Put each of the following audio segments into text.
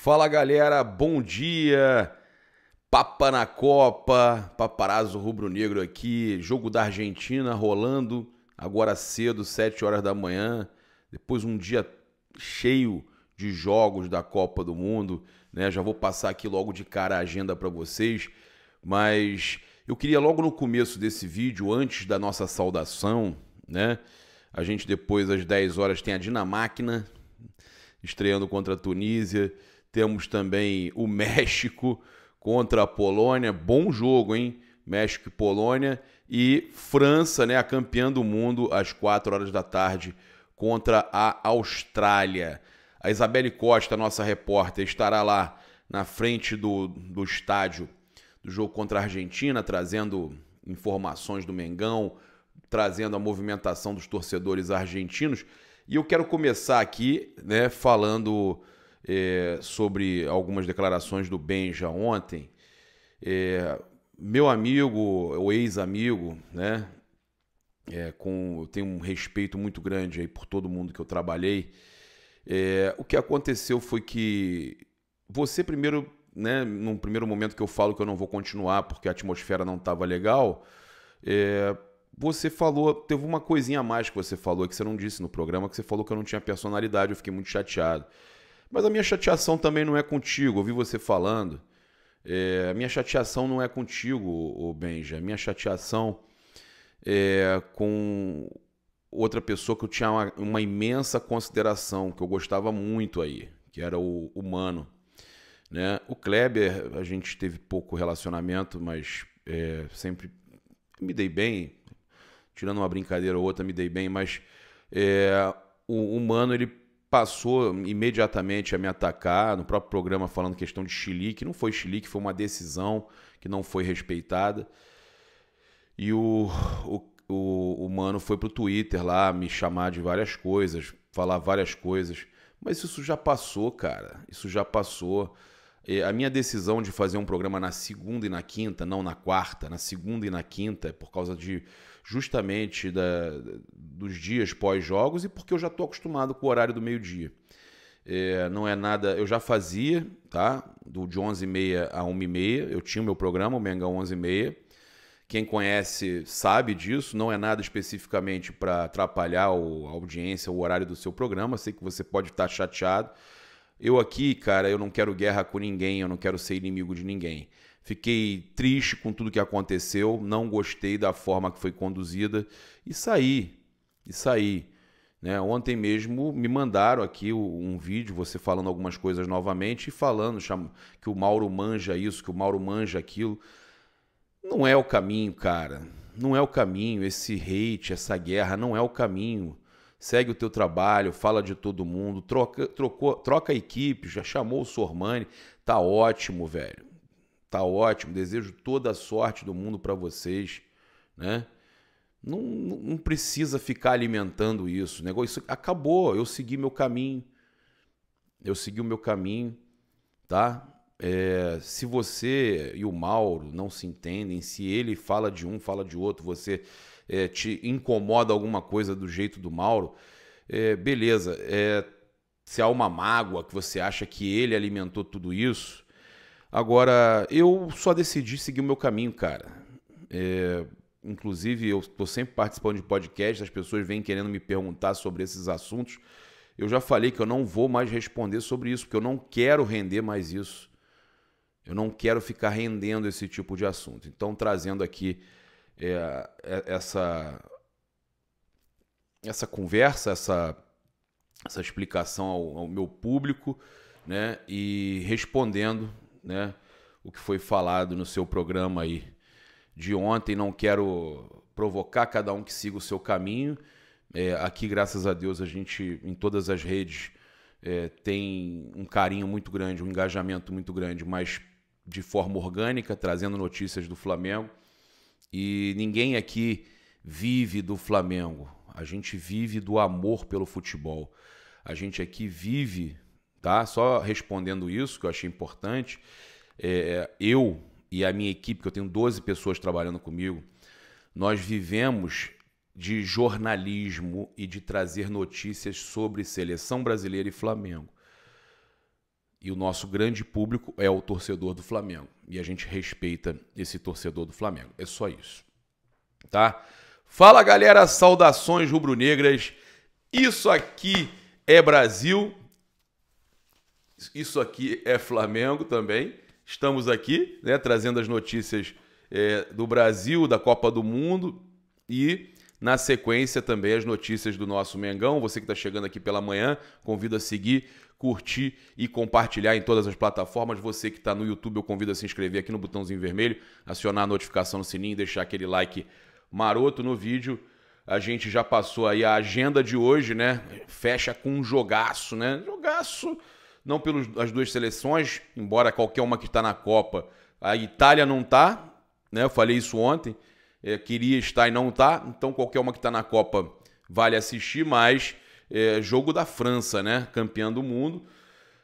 Fala galera, bom dia. Papa na Copa, paparazzo rubro-negro aqui, jogo da Argentina rolando agora cedo, 7 horas da manhã, depois um dia cheio de jogos da Copa do Mundo, né? Já vou passar aqui logo de cara a agenda para vocês, mas eu queria logo no começo desse vídeo, antes da nossa saudação, né? A gente depois às 10 horas tem a Dinamáquina estreando contra a Tunísia. Temos também o México contra a Polônia. Bom jogo, hein? México e Polônia. E França, né, a campeã do mundo, às 4 horas da tarde, contra a Austrália. A Isabelle Costa, nossa repórter, estará lá na frente do, do estádio do jogo contra a Argentina, trazendo informações do Mengão, trazendo a movimentação dos torcedores argentinos. E eu quero começar aqui né, falando é, sobre algumas declarações do Benja ontem. É, meu amigo, o ex-amigo, né? É, com, eu tenho um respeito muito grande aí por todo mundo que eu trabalhei. É, o que aconteceu foi que você primeiro, né, num primeiro momento que eu falo que eu não vou continuar porque a atmosfera não estava legal, é, você falou, teve uma coisinha a mais que você falou que você não disse no programa, que você falou que eu não tinha personalidade, eu fiquei muito chateado. Mas a minha chateação também não é contigo, ouvi você falando. É, a minha chateação não é contigo, o Benja. A minha chateação é com outra pessoa que eu tinha uma, uma, imensa consideração, que eu gostava muito aí, que era o humano. Né? O Kleber, a gente teve pouco relacionamento, mas é, sempre me dei bem, tirando uma brincadeira ou outra, me dei bem, mas é, o humano ele passou imediatamente a me atacar no próprio programa falando questão de que Não foi que foi uma decisão que não foi respeitada. E o, o, o, o mano foi pro Twitter lá me chamar de várias coisas, falar várias coisas. Mas isso já passou, cara. Isso já passou. A minha decisão de fazer um programa na segunda e na quinta, não na quarta, na segunda e na quinta, é por causa de justamente da, dos dias pós-jogos e porque eu já estou acostumado com o horário do meio-dia. É, não é nada. Eu já fazia, tá? Do, de 11h30 a 1h30. Eu tinha o meu programa, o Mengão 11h30. Quem conhece sabe disso. Não é nada especificamente para atrapalhar o, a audiência, o horário do seu programa. Sei que você pode estar tá chateado. Eu aqui, cara, eu não quero guerra com ninguém. Eu não quero ser inimigo de ninguém. Fiquei triste com tudo que aconteceu, não gostei da forma que foi conduzida e saí. E saí. Né? Ontem mesmo me mandaram aqui um vídeo, você falando algumas coisas novamente e falando chama, que o Mauro manja isso, que o Mauro manja aquilo. Não é o caminho, cara. Não é o caminho. Esse hate, essa guerra não é o caminho. Segue o teu trabalho, fala de todo mundo, troca, trocou, troca a equipe, já chamou o Sormani, tá ótimo, velho tá ótimo, desejo toda a sorte do mundo para vocês, né? Não, não, precisa ficar alimentando isso. negócio acabou. Eu segui meu caminho. Eu segui o meu caminho, tá? É, se você e o Mauro não se entendem, se ele fala de um, fala de outro, você é, te incomoda alguma coisa do jeito do Mauro, é, beleza. É, se há uma mágoa que você acha que ele alimentou tudo isso, Agora, eu só decidi seguir o meu caminho, cara. É, inclusive, eu estou sempre participando de podcasts, as pessoas vêm querendo me perguntar sobre esses assuntos. Eu já falei que eu não vou mais responder sobre isso, porque eu não quero render mais isso. Eu não quero ficar rendendo esse tipo de assunto. Então, trazendo aqui é, é essa, essa conversa, essa, essa explicação ao, ao meu público, né? E respondendo né, o que foi falado no seu programa aí de ontem. Não quero provocar cada um que siga o seu caminho. É, aqui, graças a Deus, a gente em todas as redes é, tem um carinho muito grande, um engajamento muito grande, mas de forma orgânica, trazendo notícias do Flamengo. E ninguém aqui vive do Flamengo. A gente vive do amor pelo futebol. A gente aqui vive tá? Só respondendo isso, que eu achei importante, é, eu e a minha equipe, que eu tenho 12 pessoas trabalhando comigo, nós vivemos de jornalismo e de trazer notícias sobre seleção brasileira e Flamengo. E o nosso grande público é o torcedor do Flamengo. E a gente respeita esse torcedor do Flamengo. É só isso. Tá? Fala galera, saudações rubro-negras. Isso aqui é Brasil isso aqui é Flamengo também. Estamos aqui, né, trazendo as notícias é, do Brasil, da Copa do Mundo e na sequência também as notícias do nosso Mengão. Você que está chegando aqui pela manhã, convido a seguir, curtir e compartilhar em todas as plataformas. Você que está no YouTube, eu convido a se inscrever aqui no botãozinho vermelho, acionar a notificação no sininho, deixar aquele like maroto no vídeo. A gente já passou aí a agenda de hoje, né? Fecha com um jogaço, né? Jogaço não pelas duas seleções, embora qualquer uma que está na Copa. A Itália não está, né? Eu falei isso ontem. É, queria estar e não está. Então qualquer uma que está na Copa vale assistir, mas é, jogo da França, né? Campeã do mundo.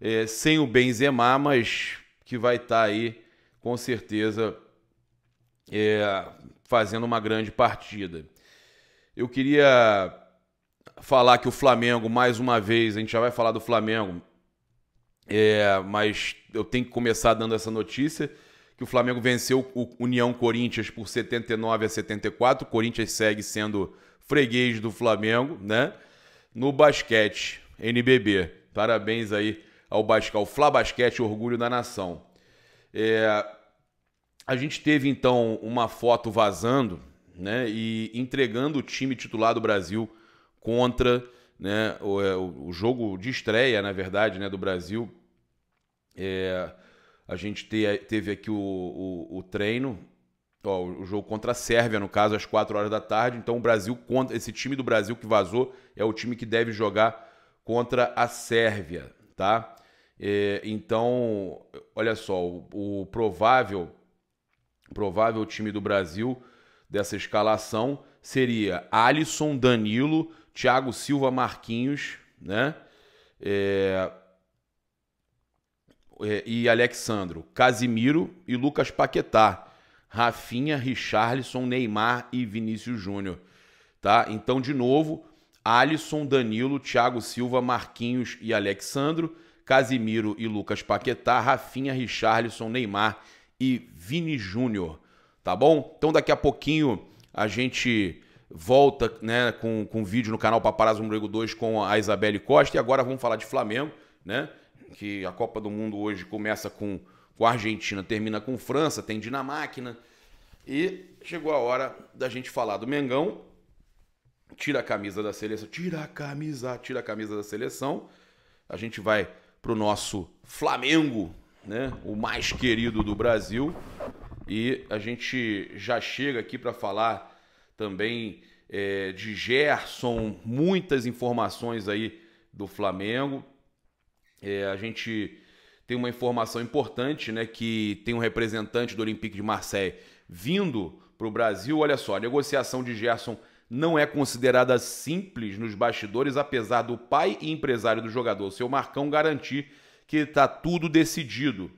É, sem o Benzema, mas que vai estar tá aí com certeza é, fazendo uma grande partida. Eu queria falar que o Flamengo, mais uma vez, a gente já vai falar do Flamengo, é, mas eu tenho que começar dando essa notícia que o Flamengo venceu o União Corinthians por 79 a 74. O Corinthians segue sendo freguês do Flamengo, né? No basquete, NBB. Parabéns aí ao Bascal. Fla Basquete, orgulho da nação. É, a gente teve então uma foto vazando, né? E entregando o time titular do Brasil contra né, o, é, o jogo de estreia, na verdade, né, do Brasil é, a gente te, teve aqui o, o, o treino, ó, o jogo contra a Sérvia, no caso, às 4 horas da tarde. Então o Brasil contra. Esse time do Brasil que vazou é o time que deve jogar contra a Sérvia, tá? É, então, olha só, o, o provável, provável time do Brasil dessa escalação seria Alisson, Danilo, Thiago Silva, Marquinhos, né? É, é, e Alexandro, Casimiro e Lucas Paquetá, Rafinha, Richarlison, Neymar e Vinícius Júnior, tá? Então, de novo, Alisson, Danilo, Thiago Silva, Marquinhos e Alexandro, Casimiro e Lucas Paquetá, Rafinha, Richarlison, Neymar e Vini Júnior, tá bom? Então, daqui a pouquinho a gente volta né, com, com vídeo no canal Paparazzo Morego 2 com a Isabelle Costa e agora vamos falar de Flamengo, né? que a Copa do Mundo hoje começa com, com a Argentina, termina com França, tem Dinamarca, né? E chegou a hora da gente falar do Mengão. Tira a camisa da seleção, tira a camisa, tira a camisa da seleção. A gente vai pro nosso Flamengo, né? O mais querido do Brasil. E a gente já chega aqui para falar também é, de Gerson, muitas informações aí do Flamengo. É, a gente tem uma informação importante, né? Que tem um representante do Olympique de Marseille vindo para o Brasil. Olha só, a negociação de Gerson não é considerada simples nos bastidores, apesar do pai e empresário do jogador, seu Marcão, garantir que está tudo decidido.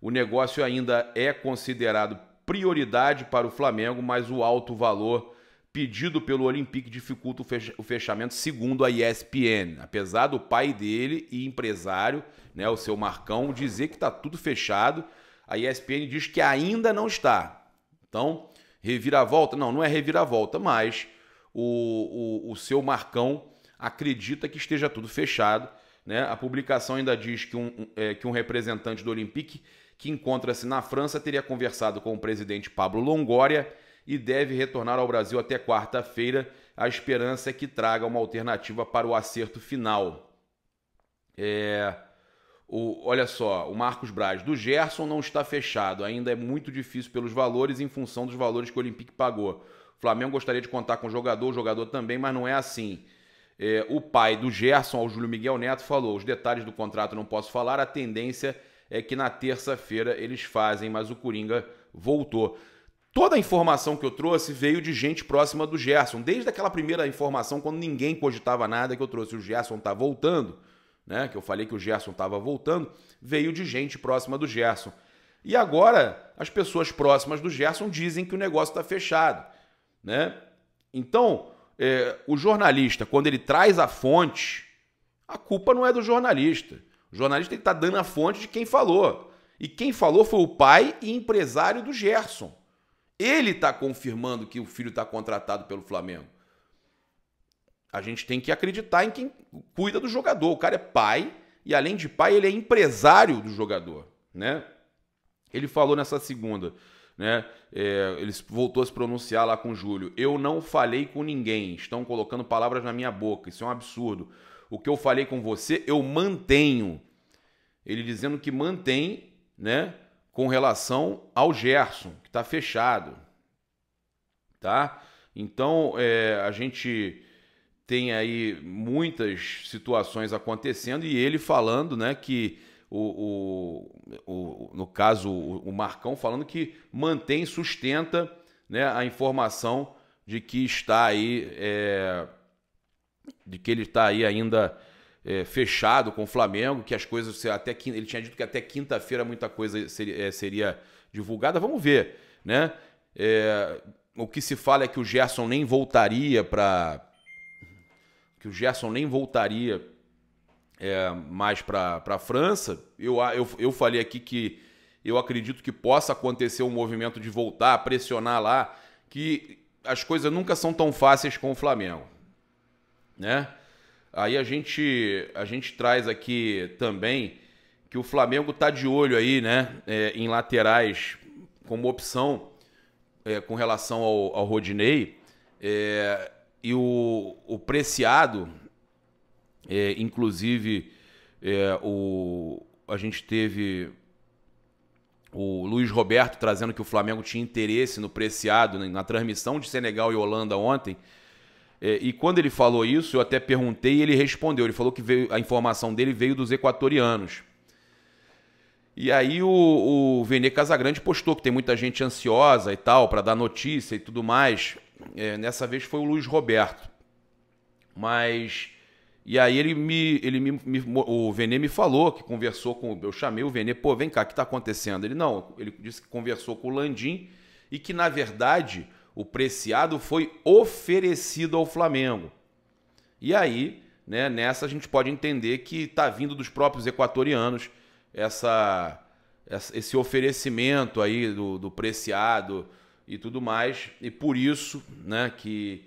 O negócio ainda é considerado prioridade para o Flamengo, mas o alto valor pedido pelo Olympique dificulta o fechamento, segundo a ESPN. Apesar do pai dele e empresário, né, o seu Marcão, dizer que está tudo fechado, a ESPN diz que ainda não está. Então, reviravolta? Não, não é reviravolta, mas o, o, o seu Marcão acredita que esteja tudo fechado. Né? A publicação ainda diz que um, é, que um representante do Olympique, que encontra-se na França, teria conversado com o presidente Pablo Longoria e deve retornar ao Brasil até quarta-feira. A esperança é que traga uma alternativa para o acerto final. É... O, olha só, o Marcos Braz, do Gerson não está fechado, ainda é muito difícil pelos valores em função dos valores que o Olympique pagou. O Flamengo gostaria de contar com o jogador, o jogador também, mas não é assim. É, o pai do Gerson, o Júlio Miguel Neto, falou: os detalhes do contrato não posso falar, a tendência é que na terça-feira eles fazem, mas o Coringa voltou. Toda a informação que eu trouxe veio de gente próxima do Gerson, desde aquela primeira informação, quando ninguém cogitava nada que eu trouxe, o Gerson tá voltando, né? Que eu falei que o Gerson estava voltando, veio de gente próxima do Gerson. E agora as pessoas próximas do Gerson dizem que o negócio está fechado, né? Então, é, o jornalista, quando ele traz a fonte, a culpa não é do jornalista. O jornalista está dando a fonte de quem falou. E quem falou foi o pai e empresário do Gerson. Ele está confirmando que o filho está contratado pelo Flamengo. A gente tem que acreditar em quem cuida do jogador. O cara é pai e, além de pai, ele é empresário do jogador, né? Ele falou nessa segunda, né? É, ele voltou a se pronunciar lá com o Júlio. Eu não falei com ninguém. Estão colocando palavras na minha boca. Isso é um absurdo. O que eu falei com você, eu mantenho. Ele dizendo que mantém, né? com relação ao Gerson, que está fechado. Tá? Então, é, a gente tem aí muitas situações acontecendo e ele falando né, que, o, o, o no caso, o, o Marcão falando que mantém, sustenta né, a informação de que está aí, é, de que ele está aí ainda é, fechado com o Flamengo, que as coisas até ele tinha dito que até quinta-feira muita coisa seria, é, seria, divulgada. Vamos ver, né? É, o que se fala é que o Gerson nem voltaria para que o Gerson nem voltaria é, mais para a França. Eu, eu, eu falei aqui que eu acredito que possa acontecer um movimento de voltar, pressionar lá, que as coisas nunca são tão fáceis com o Flamengo, né? Aí a gente, a gente traz aqui também que o Flamengo está de olho aí, né, é, em laterais como opção é, com relação ao, ao Rodinei. É, e o, o Preciado, é, inclusive, é, o, a gente teve o Luiz Roberto trazendo que o Flamengo tinha interesse no Preciado né, na transmissão de Senegal e Holanda ontem. É, e quando ele falou isso, eu até perguntei e ele respondeu. Ele falou que veio, a informação dele veio dos equatorianos. E aí o, o Vene Casagrande postou que tem muita gente ansiosa e tal, para dar notícia e tudo mais. É, nessa vez foi o Luiz Roberto. Mas. E aí ele me. Ele me, me o Vene me falou que conversou com. Eu chamei o Vene, pô, vem cá, o que está acontecendo? Ele não, ele disse que conversou com o Landim e que, na verdade, o Preciado foi oferecido ao Flamengo. E aí, né, nessa a gente pode entender que está vindo dos próprios equatorianos essa, esse oferecimento aí do, do Preciado e tudo mais. E por isso né, que,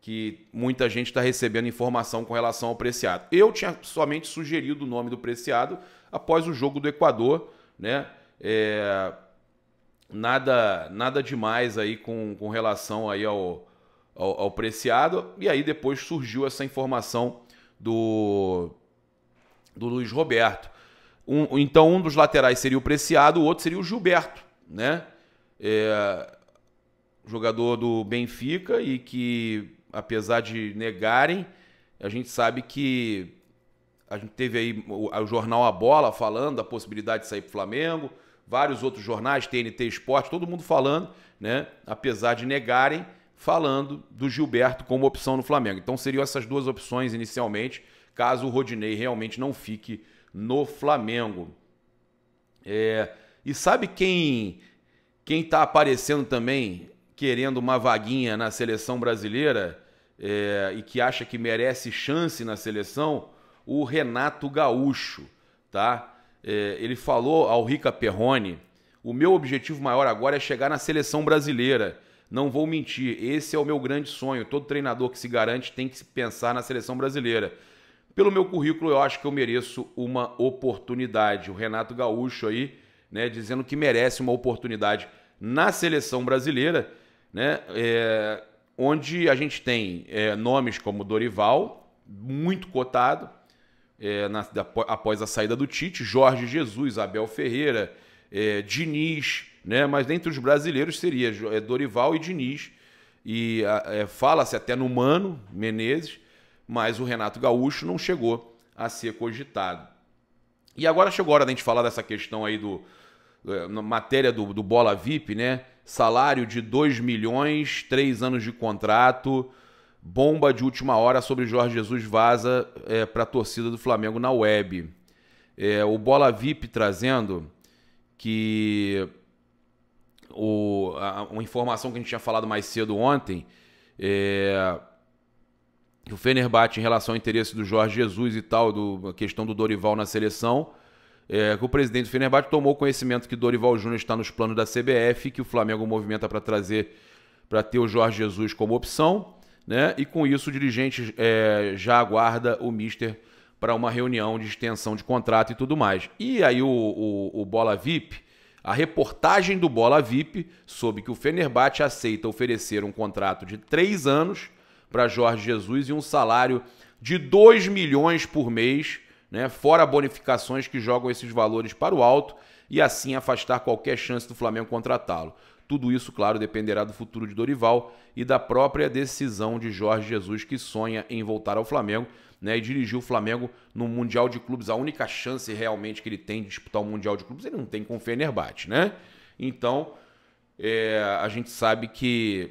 que muita gente está recebendo informação com relação ao Preciado. Eu tinha somente sugerido o nome do Preciado após o jogo do Equador, né? É, nada nada demais aí com, com relação aí ao, ao, ao Preciado. E aí depois surgiu essa informação do, do Luiz Roberto. Um, então um dos laterais seria o Preciado, o outro seria o Gilberto, né? É, jogador do Benfica e que, apesar de negarem, a gente sabe que a gente teve aí o, o jornal A Bola falando da possibilidade de sair para o Flamengo, vários outros jornais, TNT Esporte, todo mundo falando, né? Apesar de negarem, falando do Gilberto como opção no Flamengo. Então seriam essas duas opções inicialmente, caso o Rodinei realmente não fique no Flamengo. É, e sabe quem quem está aparecendo também querendo uma vaguinha na seleção brasileira é, e que acha que merece chance na seleção? O Renato Gaúcho, tá? é, ele falou ao Rica Perrone: o meu objetivo maior agora é chegar na seleção brasileira. Não vou mentir, esse é o meu grande sonho. Todo treinador que se garante tem que pensar na seleção brasileira. Pelo meu currículo, eu acho que eu mereço uma oportunidade. O Renato Gaúcho aí, né, dizendo que merece uma oportunidade na seleção brasileira, né, é, onde a gente tem é, nomes como Dorival, muito cotado, é, na, após a saída do Tite, Jorge Jesus, Abel Ferreira, é, Diniz, né? mas dentre os brasileiros seria é, Dorival e Diniz. E é, fala-se até no Mano Menezes, mas o Renato Gaúcho não chegou a ser cogitado. E agora chegou a hora da gente falar dessa questão aí do. É, matéria do, do Bola VIP, né? Salário de 2 milhões, 3 anos de contrato. Bomba de última hora sobre Jorge Jesus vaza é, para a torcida do Flamengo na web. É, o Bola VIP trazendo que o, a, uma informação que a gente tinha falado mais cedo ontem é, o Fenerbahçe em relação ao interesse do Jorge Jesus e tal, do, a questão do Dorival na seleção, é, que o presidente do Fenerbahçe tomou conhecimento que Dorival Júnior está nos planos da CBF, que o Flamengo movimenta para trazer, para ter o Jorge Jesus como opção né? E com isso o dirigente é, já aguarda o Mister para uma reunião de extensão de contrato e tudo mais. E aí o, o, o Bola VIP, a reportagem do Bola VIP soube que o Fenerbahçe aceita oferecer um contrato de três anos para Jorge Jesus e um salário de 2 milhões por mês, né, fora bonificações que jogam esses valores para o alto e assim afastar qualquer chance do Flamengo contratá-lo. Tudo isso, claro, dependerá do futuro de Dorival e da própria decisão de Jorge Jesus, que sonha em voltar ao Flamengo né, e dirigir o Flamengo no Mundial de Clubes. A única chance realmente que ele tem de disputar o Mundial de Clubes, ele não tem com o Fenerbahçe, né? Então, é, a gente sabe que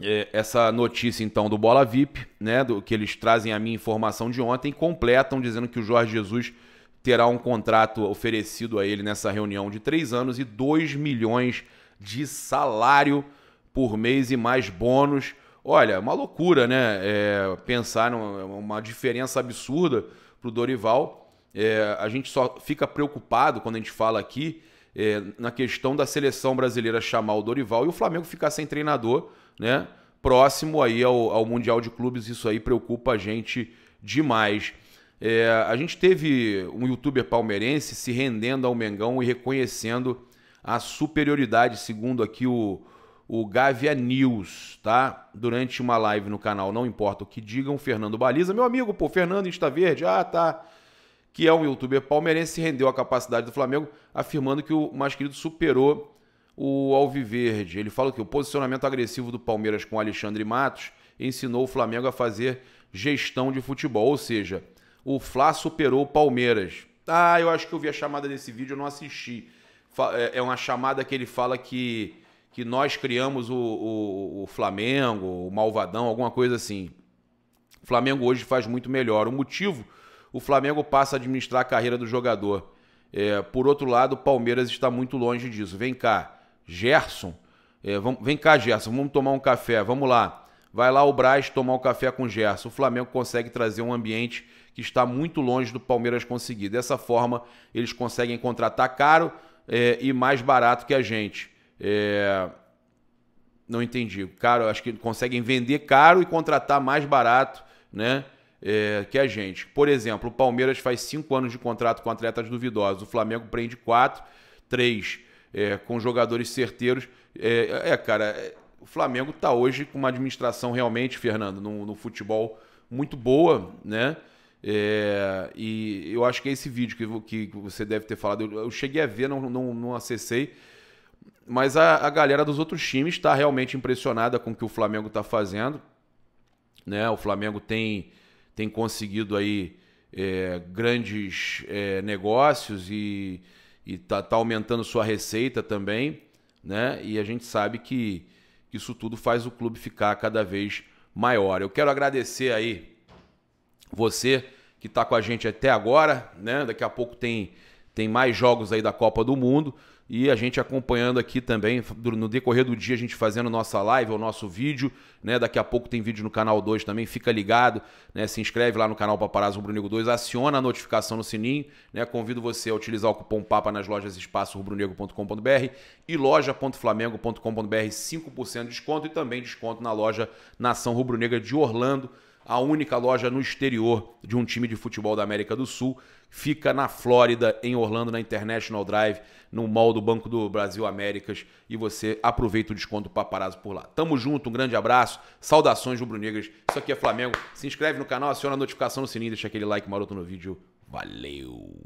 é, essa notícia então do Bola VIP, né, do que eles trazem a minha informação de ontem, completam dizendo que o Jorge Jesus terá um contrato oferecido a ele nessa reunião de três anos e 2 milhões de salário por mês e mais bônus. Olha, é uma loucura, né? É, pensar numa é diferença absurda para o Dorival. É, a gente só fica preocupado quando a gente fala aqui é, na questão da seleção brasileira chamar o Dorival e o Flamengo ficar sem treinador, né? Próximo aí ao, ao Mundial de Clubes, isso aí preocupa a gente demais. É, a gente teve um youtuber palmeirense se rendendo ao Mengão e reconhecendo a superioridade, segundo aqui o, o Gavia News, tá? Durante uma live no canal, não importa o que digam, Fernando Baliza, meu amigo, pô, Fernando Insta Verde, ah, tá. Que é um youtuber palmeirense, rendeu a capacidade do Flamengo, afirmando que o mais querido superou o Alviverde. Ele fala que o posicionamento agressivo do Palmeiras com Alexandre Matos ensinou o Flamengo a fazer gestão de futebol, ou seja, o Fla superou o Palmeiras. Ah, eu acho que eu vi a chamada desse vídeo, eu não assisti. É, é uma chamada que ele fala que, que nós criamos o, o, o Flamengo, o Malvadão, alguma coisa assim. O Flamengo hoje faz muito melhor. O motivo, o Flamengo passa a administrar a carreira do jogador. É, por outro lado, o Palmeiras está muito longe disso. Vem cá, Gerson. É, vamos, vem cá, Gerson, vamos tomar um café, vamos lá. Vai lá o Braz tomar um café com o Gerson. O Flamengo consegue trazer um ambiente que está muito longe do Palmeiras conseguir. Dessa forma, eles conseguem contratar caro, é, e mais barato que a gente. É... Não entendi. Caro, acho que conseguem vender caro e contratar mais barato né, é, que a gente. Por exemplo, o Palmeiras faz cinco anos de contrato com atletas duvidosos, o Flamengo prende quatro, três, é, com jogadores certeiros. É, é cara, é, o Flamengo está hoje com uma administração realmente, Fernando, no, no futebol muito boa, né? É, e eu acho que é esse vídeo que, que você deve ter falado. Eu, eu cheguei a ver, não, não, não acessei. Mas a, a, galera dos outros times está realmente impressionada com o que o Flamengo está fazendo. Né? O Flamengo tem, tem conseguido aí é, grandes é, negócios e está tá aumentando sua receita também. Né? E a gente sabe que isso tudo faz o clube ficar cada vez maior. Eu quero agradecer aí você que está com a gente até agora, né? Daqui a pouco tem, tem mais jogos aí da Copa do Mundo e a gente acompanhando aqui também no decorrer do dia a gente fazendo nossa live, o nosso vídeo, né? Daqui a pouco tem vídeo no canal 2 também, fica ligado, né? Se inscreve lá no canal Paparazzo Rubro-Negro 2, aciona a notificação no sininho, né? Convido você a utilizar o cupom PAPA nas lojas Espaço espaçorubronegro.com.br e loja.flamengo.com.br, 5% de desconto e também desconto na loja Nação Rubro-Negra de Orlando a única loja no exterior de um time de futebol da América do Sul. Fica na Flórida, em Orlando, na International Drive, no mall do Banco do Brasil Américas. E você aproveita o desconto paparazzo por lá. Tamo junto, um grande abraço, saudações rubro-negras. Isso aqui é Flamengo. Se inscreve no canal, aciona a notificação no sininho, deixa aquele like maroto no vídeo. Valeu!